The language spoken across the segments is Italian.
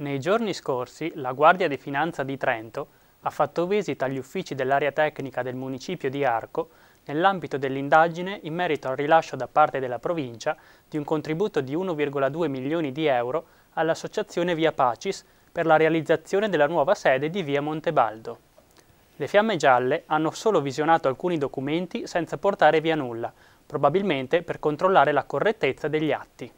Nei giorni scorsi la Guardia di Finanza di Trento ha fatto visita agli uffici dell'area tecnica del municipio di Arco nell'ambito dell'indagine in merito al rilascio da parte della provincia di un contributo di 1,2 milioni di euro all'associazione Via Pacis per la realizzazione della nuova sede di Via Montebaldo. Le fiamme gialle hanno solo visionato alcuni documenti senza portare via nulla, probabilmente per controllare la correttezza degli atti.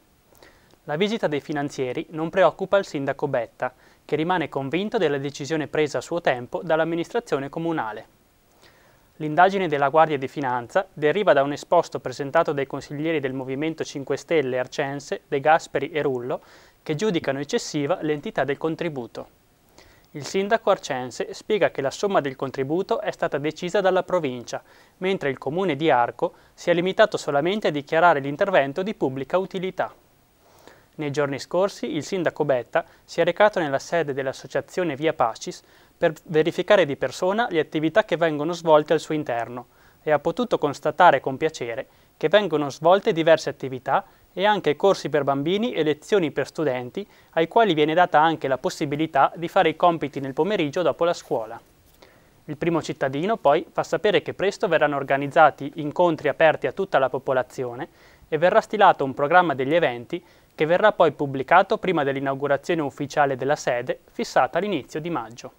La visita dei finanzieri non preoccupa il sindaco Betta, che rimane convinto della decisione presa a suo tempo dall'amministrazione comunale. L'indagine della Guardia di Finanza deriva da un esposto presentato dai consiglieri del Movimento 5 Stelle Arcense, De Gasperi e Rullo, che giudicano eccessiva l'entità del contributo. Il sindaco Arcense spiega che la somma del contributo è stata decisa dalla provincia, mentre il comune di Arco si è limitato solamente a dichiarare l'intervento di pubblica utilità. Nei giorni scorsi il sindaco Betta si è recato nella sede dell'associazione Via Pacis per verificare di persona le attività che vengono svolte al suo interno e ha potuto constatare con piacere che vengono svolte diverse attività e anche corsi per bambini e lezioni per studenti ai quali viene data anche la possibilità di fare i compiti nel pomeriggio dopo la scuola. Il primo cittadino poi fa sapere che presto verranno organizzati incontri aperti a tutta la popolazione e verrà stilato un programma degli eventi che verrà poi pubblicato prima dell'inaugurazione ufficiale della sede, fissata all'inizio di maggio.